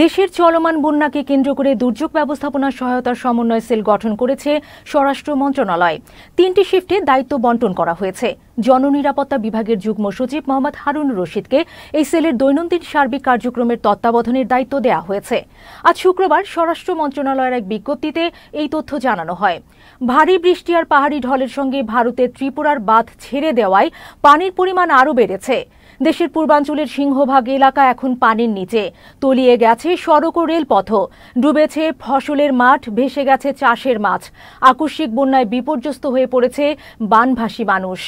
দেশের চলমান বন্যাকে কেন্দ্র করে দুর্যোগ ব্যবস্থাপনা সহায়তার সমন্বয় সেল গঠন করেছে স্বরাষ্ট্র মন্ত্রণালয় তিনটি শিফটে দায়িত্ব বন্টন করা হয়েছে জননিরাপত্তা বিভাগের যুগ্ম সচিব মোহাম্মদ হারুন রশিদকে এই সেলের দৈনন্দিন সার্বিক কার্যক্রমের তত্ত্বাবধানের দায়িত্ব দেওয়া হয়েছে আজ শুক্রবার স্বরাষ্ট্র মন্ত্রণালয়ের এক বিজ্ঞপ্তিতে এই তথ্য জানানো হয় ভারী বৃষ্টি আর পাহাড়ি ঢলের সঙ্গে ভারতের ত্রিপুরার বাঁধ ছেড়ে দেওয়ায় পানির পরিমাণ আরও বেড়েছে দেশের পূর্বাঞ্চলের সিংহভাগ এলাকা এখন পানির নিচে তলিয়ে গেছে সড়ক ও রেলপথ ডুবেছে ফসলের মাঠ ভেসে গেছে চাষের মাছ আকস্মিক বন্যায় বিপর্যস্ত হয়ে পড়েছে বানভাসী মানুষ